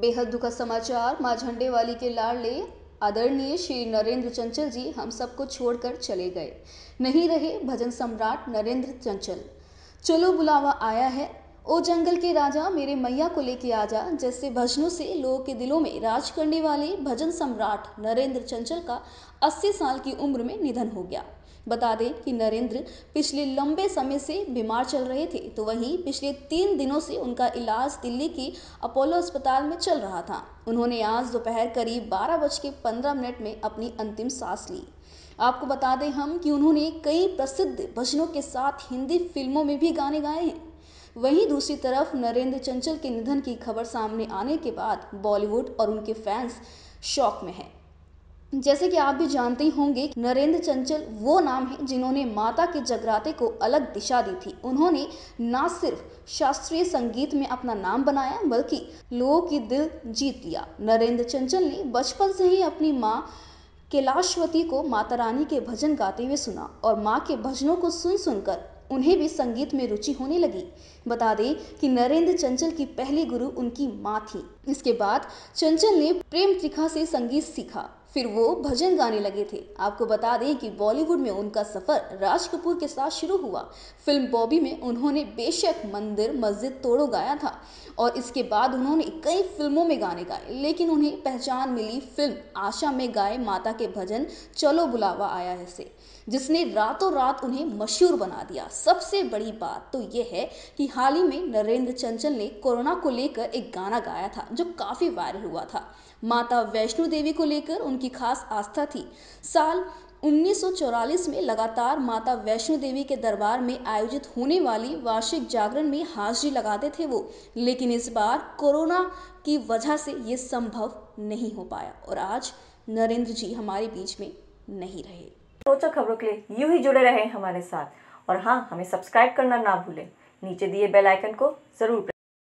बेहद दुखद समाचार माँ वाली के लाडले आदरणीय श्री नरेंद्र चंचल जी हम सबको छोड़कर चले गए नहीं रहे भजन सम्राट नरेंद्र चंचल चलो बुलावा आया है ओ जंगल के राजा मेरे मैया को लेके आ जा जैसे भजनों से लोगों के दिलों में राज करने वाले भजन सम्राट नरेंद्र चंचल का 80 साल की उम्र में निधन हो गया बता दें कि नरेंद्र पिछले लंबे समय से बीमार चल रहे थे तो वहीं पिछले तीन दिनों से उनका इलाज दिल्ली के अपोलो अस्पताल में चल रहा था उन्होंने आज दोपहर करीब बारह बज के पंद्रह मिनट में अपनी अंतिम सांस ली आपको बता दें हम कि उन्होंने कई प्रसिद्ध भजनों के साथ हिंदी फिल्मों में भी गाने गाए हैं वहीं दूसरी तरफ नरेंद्र चंचल के निधन की खबर सामने आने के बाद बॉलीवुड और उनके फैंस शौक में हैं जैसे कि आप भी जानते ही होंगे कि नरेंद्र चंचल वो नाम है जिन्होंने माता के जगराते को अलग दिशा दी थी उन्होंने ना सिर्फ शास्त्रीय संगीत में अपना नाम बनाया बल्कि लोगों की दिल जीत लिया नरेंद्र चंचल ने बचपन से ही अपनी माँ कैलाशवती को माता रानी के भजन गाते हुए सुना और माँ के भजनों को सुन सुनकर उन्हें भी संगीत में रुचि होने लगी बता दें कि नरेंद्र चंचल की पहली गुरु उनकी माँ थी इसके बाद चंचल ने प्रेम त्रिखा से संगीत सीखा फिर वो भजन गाने लगे थे आपको बता दें कि बॉलीवुड में उनका सफर राज कपूर के साथ शुरू हुआ फिल्म बॉबी में उन्होंने बेशक मंदिर मस्जिद तोड़ो गाया था और इसके बाद उन्होंने कई फिल्मों में गाने गाए लेकिन उन्हें पहचान मिली फिल्म आशा में गाए माता के भजन चलो बुलावा आया है से जिसने रातों रात उन्हें मशहूर बना दिया सबसे बड़ी बात तो ये है कि हाल ही में नरेंद्र चंचल ने कोरोना को लेकर एक गाना गाया था जो काफ़ी वायरल हुआ था माता वैष्णो देवी को लेकर उनकी खास आस्था थी साल 1944 में लगातार माता वैष्णो देवी के दरबार में आयोजित होने वाली वार्षिक जागरण में हाजिरी लगाते थे वो लेकिन इस बार कोरोना की वजह से ये संभव नहीं हो पाया और आज नरेंद्र जी हमारे बीच में नहीं रहे रोचक खबरों के लिए यूं ही जुड़े रहे हमारे साथ और हाँ हमें सब्सक्राइब करना ना भूलें नीचे दिए बेल आइकन को ज़रूर